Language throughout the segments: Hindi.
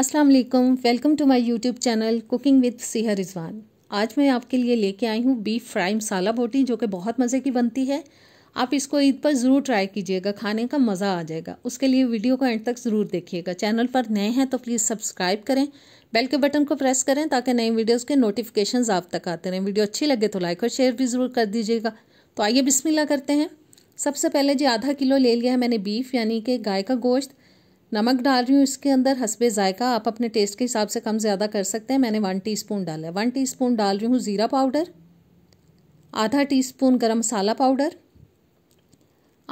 अस्सलाम वालेकुम welcome to my YouTube channel cooking with Sehar Rizwan आज मैं आपके लिए लेके आई हूँ बीफ फ्राई मसाला बोटी जो कि बहुत मज़े की बनती है आप इसको ईद पर ज़रूर ट्राई कीजिएगा खाने का मज़ा आ जाएगा उसके लिए वीडियो को एंड तक ज़रूर देखिएगा चैनल पर नए हैं तो प्लीज़ सब्सक्राइब करें बेल के बटन को प्रेस करें ताकि नए वीडियोज़ के नोटिफिकेशन आप तक आते रहें वीडियो अच्छी लगे तो लाइक और शेयर भी ज़रूर कर दीजिएगा तो आइए बिस्मिल्लाह करते हैं सबसे पहले जी आधा किलो ले लिया है मैंने बीफ यानी कि गाय का गोश्त नमक डाल रही हूँ इसके अंदर हसबे ज़ायका आप अपने टेस्ट के हिसाब से कम ज़्यादा कर सकते हैं मैंने वन टीस्पून डाला है वन टीस्पून डाल रही हूँ ज़ीरा पाउडर आधा टीस्पून गरम मसाला पाउडर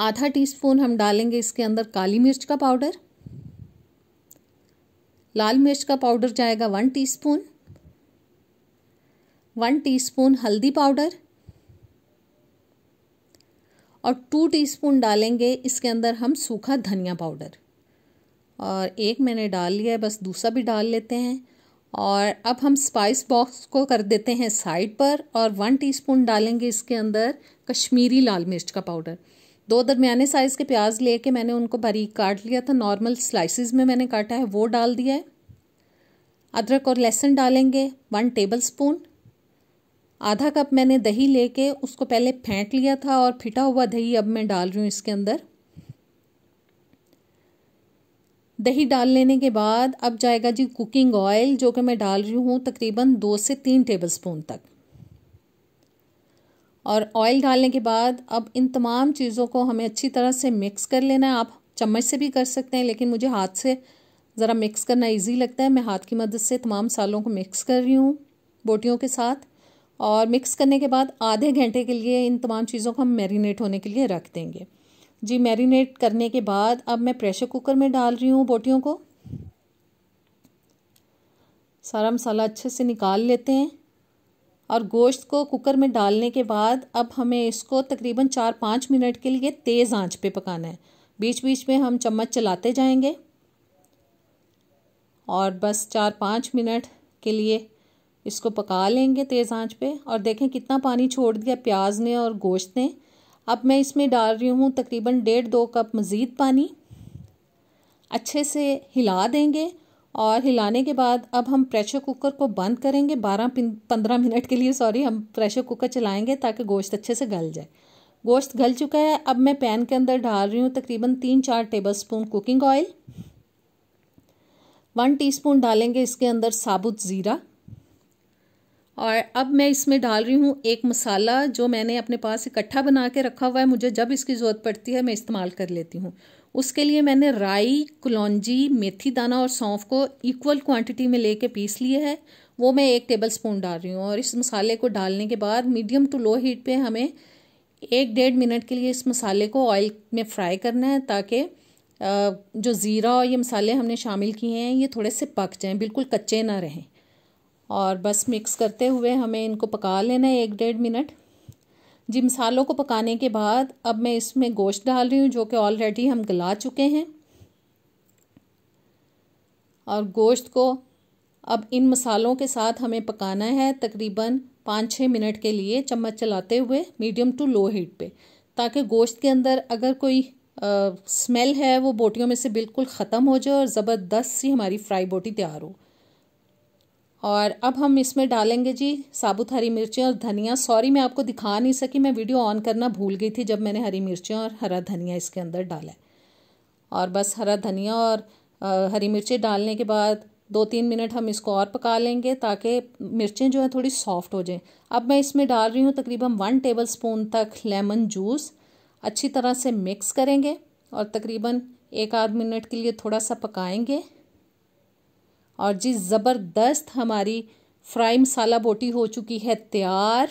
आधा टीस्पून हम डालेंगे इसके अंदर काली मिर्च का पाउडर लाल मिर्च का पाउडर जाएगा one teaspoon one spoon हल्दी पाउडर और टू टीस्पून डालेंगे इसके अंदर हम सूखा धनिया पाउडर और एक मैंने डाल लिया है बस दूसरा भी डाल लेते हैं और अब हम स्पाइस बॉक्स को कर देते हैं साइड पर और वन टीस्पून डालेंगे इसके अंदर कश्मीरी लाल मिर्च का पाउडर दो दरमियाने साइज़ के प्याज लेके मैंने उनको बारीक काट लिया था नॉर्मल स्लाइसिस में मैंने काटा है वो डाल दिया है अदरक और लहसुन डालेंगे वन टेबल स्पून आधा कप मैंने दही लेके उसको पहले फेंट लिया था और फिटा हुआ दही अब मैं डाल रही हूँ इसके अंदर दही डाल लेने के बाद अब जाएगा जी कुकिंग ऑयल जो कि मैं डाल रही हूँ तकरीबन दो से तीन टेबल स्पून तक और ऑयल डालने के बाद अब इन तमाम चीज़ों को हमें अच्छी तरह से मिक्स कर लेना है आप चम्मच से भी कर सकते हैं लेकिन मुझे हाथ से ज़रा मिक्स करना इजी लगता है मैं हाथ की मदद से तमाम सालों को मिक्स कर रही हूँ बोटियों के साथ और मिक्स करने के बाद आधे घंटे के लिए इन तमाम चीज़ों को हम मैरिनेट होने के लिए रख देंगे जी मैरिनेट करने के बाद अब मैं प्रेशर कुकर में डाल रही हूँ बोटियों को सारा मसाला अच्छे से निकाल लेते हैं और गोश्त को कुकर में डालने के बाद अब हमें इसको तकरीबन चार पाँच मिनट के लिए तेज़ आंच पे पकाना है बीच बीच में हम चम्मच चलाते जाएंगे और बस चार पाँच मिनट के लिए इसको पका लेंगे तेज़ आंच पे और देखें कितना पानी छोड़ दिया प्याज ने और गोश्त ने अब मैं इसमें डाल रही हूँ तकरीबन डेढ़ दो कप मज़ीद पानी अच्छे से हिला देंगे और हिलाने के बाद अब हम प्रेशर कुकर को बंद करेंगे बारह पंद्रह मिनट के लिए सॉरी हम प्रेशर कुकर चलाएंगे ताकि गोश्त अच्छे से गल जाए गोश्त गल चुका है अब मैं पैन के अंदर डाल रही हूँ तकरीबन तीन चार tablespoon cooking oil one teaspoon डालेंगे इसके अंदर साबुत ज़ीरा और अब मैं इसमें डाल रही हूँ एक मसाला जो मैंने अपने पास इकट्ठा बना के रखा हुआ है मुझे जब इसकी ज़रूरत पड़ती है मैं इस्तेमाल कर लेती हूँ उसके लिए मैंने राई कलौजी मेथी दाना और सौंफ को इक्वल क्वांटिटी में लेके पीस लिए है वो मैं एक टेबल स्पून डाल रही हूँ और इस मसाले को डालने के बाद मीडियम टू लो हीट पे हमें एक डेढ़ मिनट के लिए इस मसाले को ऑयल में फ्राई करना है ताकि जो ज़ीरा और ये मसाले हमने शामिल किए हैं ये थोड़े से पक जाएँ बिल्कुल कच्चे ना रहें और बस मिक्स करते हुए हमें इनको पका लेना है एक डेढ़ मिनट जी मसालों को पकाने के बाद अब मैं इसमें गोश्त डाल रही हूँ जो कि ऑलरेडी हम गला चुके हैं और गोश्त को अब इन मसालों के साथ हमें पकाना है तकरीबन पाँच छः मिनट के लिए चम्मच चलाते हुए मीडियम टू लो हीट पे ताकि गोश्त के अंदर अगर कोई आ, स्मेल है वो बोटियों में से बिल्कुल ख़त्म हो जाए और ज़बरदस्त सी हमारी फ्राई बोटी तैयार हो और अब हम इसमें डालेंगे जी साबुत हरी मिर्चें और धनिया सॉरी मैं आपको दिखा नहीं सकी मैं वीडियो ऑन करना भूल गई थी जब मैंने हरी मिर्चें और हरा धनिया इसके अंदर डाला और बस हरा धनिया और हरी मिर्चें डालने के बाद दो तीन मिनट हम इसको और पका लेंगे ताकि मिर्चें जो है थोड़ी सॉफ्ट हो जाएं अब मैं इसमें डाल रही हूँ तकरीबन वन टेबल स्पून तक लेमन जूस अच्छी तरह से मिक्स करेंगे और तकरीबन एक आध मिनट के लिए थोड़ा सा पकाएंगे और जी ज़बरदस्त हमारी फ्राई मसाला बोटी हो चुकी है तैयार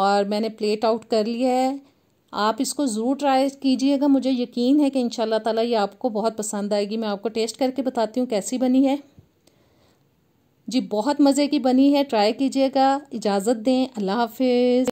और मैंने प्लेट आउट कर लिया है आप इसको ज़रूर ट्राई कीजिएगा मुझे यकीन है कि इन ताला ये आपको बहुत पसंद आएगी मैं आपको टेस्ट करके बताती हूँ कैसी बनी है जी बहुत मज़े की बनी है ट्राई कीजिएगा इजाज़त दें अल्लाह हाफिज़